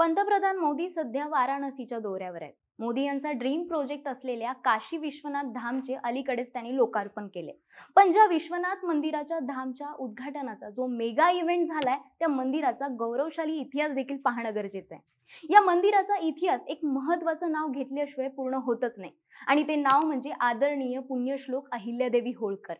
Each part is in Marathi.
पंतप्रधान मोदी सध्या वाराणसीच्या दौऱ्यावर आहेत मोदी यांचा ड्रीम प्रोजेक्ट असलेल्या काशी विश्वनाथ धामचे अलीकडेच त्यांनी लोकार्पण केले पण ज्या विश्वनाथ मंदिराच्या धामच्या उद्घाटनाचा जो मेगा इव्हेंट झालाय त्या मंदिराचा गौरवशाली इतिहास देखील पाहणं गरजेचं आहे या मंदिराचा इतिहास एक महत्वाचं नाव घेतल्याशिवाय पूर्ण होतच नाही आणि ते नाव म्हणजे आदरणीय पुण्यश्लोक अहिल्यादेवी होळकर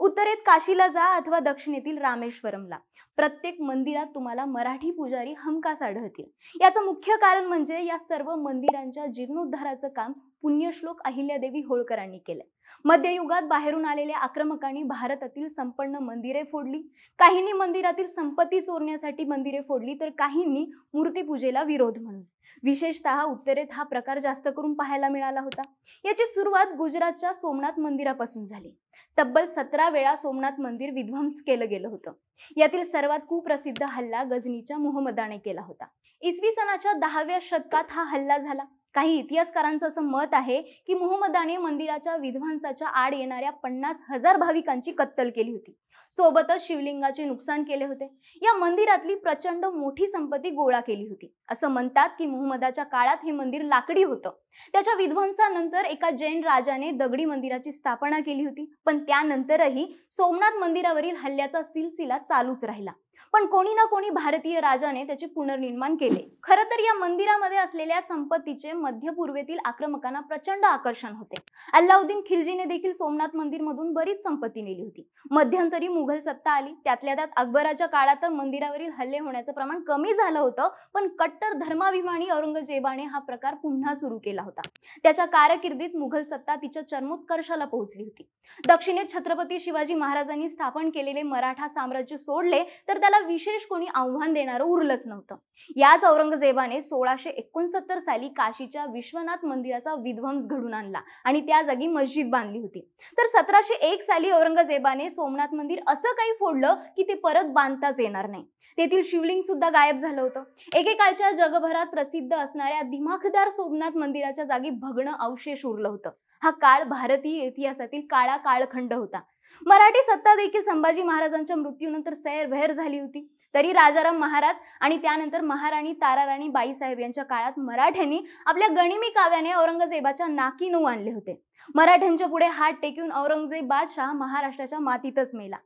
उत्तरेत काशीला जा अथवा दक्षिणेतील रामेश्वरमला प्रत्येक मंदिरात तुम्हाला मराठी पुजारी हमकास आढळतील याचं मुख्य कारण म्हणजे या सर्व मंदिरांच्या जीर्णोद्धाराचं काम पुण्यश्लोक अहिल्यादेवी होळकरांनी केले मध्ययुगात बाहेरून आलेल्या आक्रमकांनी भारतातील संपन्न मंदिरे फोडली काहींनी मंदिरातील संपत्ती चोरण्यासाठी मंदिरे फोडली तर काहींनी मूर्तीपूजेला विरोध म्हणून विशेषतः उत्तरेत हा प्रकार जास्त करून पाहायला मिळाला होता याची सुरुवात गुजरातच्या सोमनाथ मंदिरापासून झाली तब्बल सतरा वेळा सोमनाथ मंदिर विध्वंस केलं गेलं होतं यातील सर्वात कुप्रसिद्ध हल्ला गजनीच्या मोहम्मदाने केला होता इसवी सनाच्या दहाव्या शतकात हा हल्ला झाला काही इतिहासकारांचं असं मत आहे की मोहम्मदाने मंदिराच्या विध्वंसाच्या आड येणाऱ्या पन्नास हजार भाविकांची कत्तल केली होती सोबतच शिवलिंगाचे नुकसान केले होते या मंदिरातली प्रचंड मोठी संपत्ती गोळा केली होती असं म्हणतात की मोहम्मदाच्या काळात हे मंदिर लाकडी होतं त्याच्या विध्वंसानंतर एका जैन राजाने दगडी मंदिराची स्थापना केली होती पण त्यानंतरही सोमनाथ मंदिरावरील हल्ल्याचा सिलसिला चालूच राहिला पण कोणी ना कोणी भारतीय राजाने त्याचे पुनर्निर्माण केले खरं तर या मंदिरामध्ये असलेल्या संपत्तीचे मध्य पूर्वेतील आक्रमकांना प्रचंड आकर्षण होते अल्लाउद्दीन खिलजीने देखील सोमनाथ मंदिर मधून बरीच संपत्ती नेली होती मध्यंतरी मुघल सत्ता आली त्यातल्या त्यात अकबराच्या काळात तर मंदिरावरील हल्ले होण्याचं प्रमाण कमी झालं होतं पण कट्टर धर्माभिमानी औरंगजेबाने हा प्रकार पुन्हा सुरू केला होता त्याच्या कारकिर्दीत मुघल सत्ता तिच्या चर्मोत्कर्षाला पोहोचली होती दक्षिणेत छत्रपती शिवाजी महाराजांनी स्थापन केलेले मराठा साम्राज्य सोडले तर त्याला विशेष कोणी आव्हान देणारं उरलंच नव्हतं याच औरंगजेबाने सोळाशे एकोणसत्तर साली काशीच्या विश्वनाथ मंदिराचा विध्वंस घडून आणला आणि त्या जागी मस्जिद बांधली होती तर सतराशे एक साली औरंगजेबाने सोमनाथ मंदिर असं काही फोडलं की ते परत बांधताच येणार नाही तेथील शिवलिंग सुद्धा गायब झालं होतं एकेकाळच्या जगभरात प्रसिद्ध असणाऱ्या दिमाखदार सोमनाथ मंदिराच्या जागी भगणं अवशेष उरलं होतं हा काळ भारतीय इतिहासातील काळा काळखंड होता मराठी सत्ता देखील संभाजी महाराजांच्या मृत्यूनंतर सैरभैर झाली होती तरी राजाराम महाराज आणि त्यानंतर महाराणी ताराराणी बाईसाहेब यांच्या काळात मराठ्यांनी आपल्या गणिमी काव्याने औरंगजेबाच्या नाकी नऊ आणले होते मराठ्यांच्या पुढे हात टेकून औरंगजेब बादशाह महाराष्ट्राच्या मातीतच मेला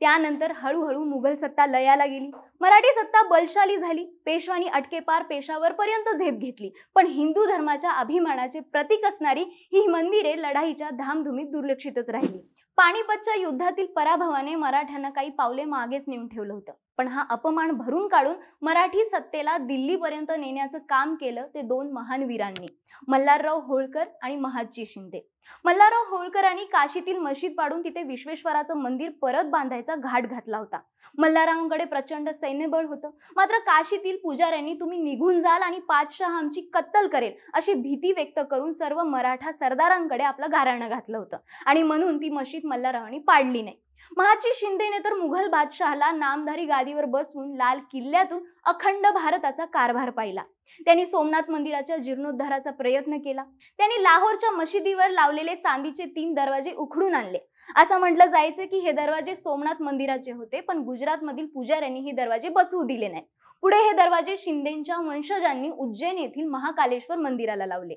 त्यानंतर हळूहळू मुघल सत्ता लयाला गेली मराठी सत्ता बलशाली झाली पेशवानी अटकेपार पेशावर पर्यंत झेप घेतली पण हिंदू धर्माच्या अभिमानाचे प्रतीक असणारी ही मंदिरे लढाईच्या धामधुमीत दुर्लक्षितच राहिली पाणीपतच्या युद्धातील पराभवाने मराठ्यांना काही पावले मागेच नेऊन ठेवलं होतं पण हा अपमान भरून काढून मराठी सत्तेला दिल्लीपर्यंत नेण्याचं काम केलं ते दोन महान वीरांनी मल्हारराव होळकर आणि महाजी शिंदे मल्हारराव होळकरांनी काशीतील मशीद पाडून तिथे विश्वेश्वराचं मंदिर परत बांधायचा घाट घातला होता मल्हाररावांकडे प्रचंड सैन्यबळ होतं मात्र काशीतील पुजाऱ्यांनी तुम्ही निघून जाल आणि पाचशहा आमची कत्तल करेल अशी भीती व्यक्त करून सर्व मराठा सरदारांकडे आपलं गाराणं घातलं होतं आणि म्हणून ती मशीद मल्हाररावांनी पाडली नाही महाची शिंदेने तर मुघल बादशहाला नामधारी गादीवर बसवून लाल किल्ल्यातून अखंड भारताचा कारभार पाहिला त्यांनी सोमनाथ मंदिराच्या जीर्णोद्धाराचा प्रयत्न केला त्यांनी लाहोरच्या मशिदीवर लावलेले चांदीचे तीन दरवाजे उखडून आणले असं म्हटलं जायचं की हे दरवाजे सोमनाथ मंदिराचे होते पण गुजरातमधील पुजाऱ्यांनी हे दरवाजे बसवू दिले नाही पुढे हे दरवाजे शिंदेच्या वंशजांनी उज्जैन येथील महाकालेश्वर मंदिराला लावले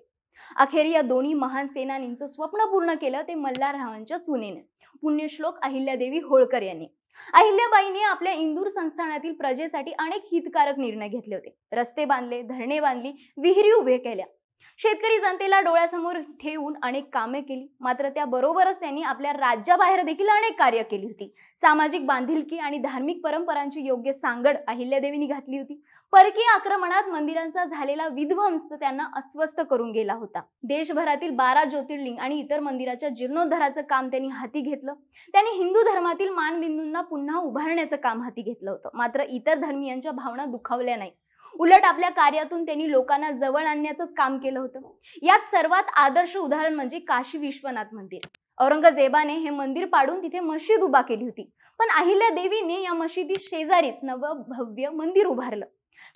अखेर या दोन्ही महान सेनानींचं स्वप्न पूर्ण केलं ते मल्हाररावांच्या सुनेने पुण्यश्लोक अहिल्यादेवी होळकर यांनी अहिल्याबाईने आपल्या इंदूर संस्थानातील प्रजेसाठी अनेक हितकारक निर्णय घेतले होते रस्ते बांधले धरणे बांधली विहिरी उभे केल्या शेतकरी जनतेला डोळ्यासमोर ठेवून अनेक कामे केली मात्र त्या बरोबरच त्यांनी आपल्या राज्याबाहेर देखील अनेक कार्य केली होती सामाजिक बांधिलकी आणि धार्मिक परंपरांची योग्य सांगड अहिल्यादेवींनी घातली होती परकीय आक्रमणात मंदिरांचा झालेला विध्वंस त्यांना अस्वस्थ करून गेला होता देशभरातील बारा ज्योतिर्लिंग आणि इतर मंदिराच्या जीर्णोद्धाराचं काम त्यांनी हाती घेतलं त्यांनी हिंदू धर्मातील मानबिंदूंना पुन्हा उभारण्याचं काम हाती घेतलं होतं मात्र इतर धर्मियांच्या भावना दुखावल्या नाही उलट आपल्या कार्यातून त्यांनी लोकांना जवळ आणण्याचंच काम केलं होतं यात सर्वात आदर्श उदाहरण म्हणजे काशी विश्वनाथ मंदिर औरंगजेबाने हे मंदिर पाडून तिथे मशीद उभा केली होती पण अहिल्या देवीने या मशिदी शेजारीच नव भव्य मंदिर उभारलं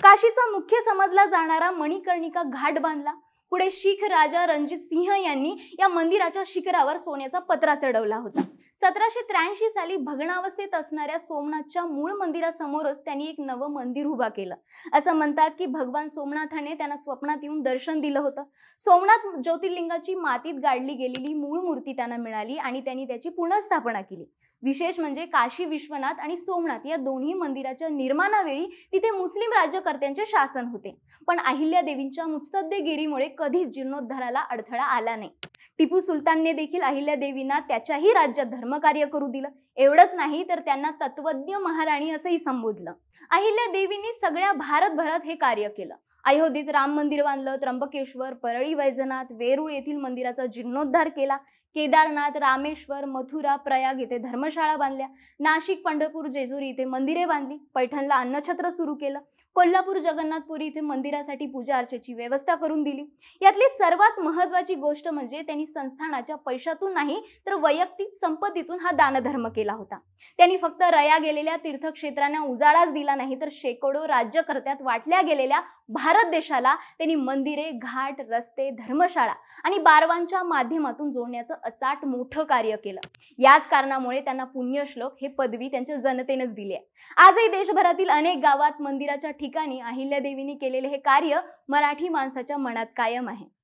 काशीचा मुख्य समजला जाणारा मणिकर्णिका घाट बांधला पुढे शीख राजा रणजित सिंह यांनी या मंदिराच्या शिखरावर सोन्याचा पत्रा चढवला होता सतराशे त्र्याऐंशी साली भग्नावस्थेत असणाऱ्या सोमनाथच्या मूळ मंदिरासमोरच त्यांनी एक नवं मंदिर उभा केलं असं म्हणतात की भगवान सोमनाथाने त्यांना स्वप्नात येऊन दर्शन दिलं होतं सोमनाथ ज्योतिर्लिंगाची मातीत गाडली गेलेली मूळ मूर्ती त्यांना मिळाली आणि त्यांनी त्याची पुनर्स्थापना केली विशेष म्हणजे काशी विश्वनाथ आणि सोमनाथ या दोन्ही मंदिराच्या निर्माणावेळी तिथे मुस्लिम राज्यकर्त्यांचे शासन होते पण अहिल्या देवींच्या मुत्सद्देगिरीमुळे कधीच जीर्णोद्धाराला अडथळा आला नाही टिपू सुलतानने देखील अहिल्या देवींना त्याच्याही राज्यात धर्मकार्य करू दिलं एवढंच नाही तर त्यांना तत्वज्ञ महाराणी असंही संबोधलं अहिल्या देवींनी सगळ्या भारतभरात हे कार्य केलं अयोध्येत राम मंदिर बांधलं त्र्यंबकेश्वर परळी वैजनाथ वेरूळ येथील मंदिराचा जीर्णोद्धार केला केदारनाथ रामेश्वर मथुरा प्रयाग इथे धर्मशाळा बांधल्या नाशिक पंढरपूर जेजुरी इथे मंदिरे बांधली पैठणला अन्नछत्र सुरू केलं कोल्हापूर जगन्नाथपुरी इथे मंदिरासाठी पूजा अर्चेची व्यवस्था करून दिली यातली सर्वात महत्वाची गोष्ट म्हणजे त्यांनी संस्थानाच्या पैशातून नाही तर वैयक्तिक संपत्तीतून हा दानधर्म केला होता त्यांनी फक्त रया गेलेल्या तीर्थक्षेत्रांना उजाळाच दिला नाही तर शेकडो राज्यकर्त्यात वाटल्या गेलेल्या भारत देशाला त्यांनी मंदिरे घाट रस्ते धर्मशाळा आणि बारवांच्या माध्यमातून जोडण्याचं अचाट मोठं कार्य केलं याच कारणामुळे त्यांना पुण्यश्लोक हे पदवी त्यांच्या जनतेनेच दिली आहे आजही देशभरातील अनेक गावात मंदिराच्या ठिकाणी देवीने केलेले हे कार्य मराठी माणसाच्या मनात कायम आहे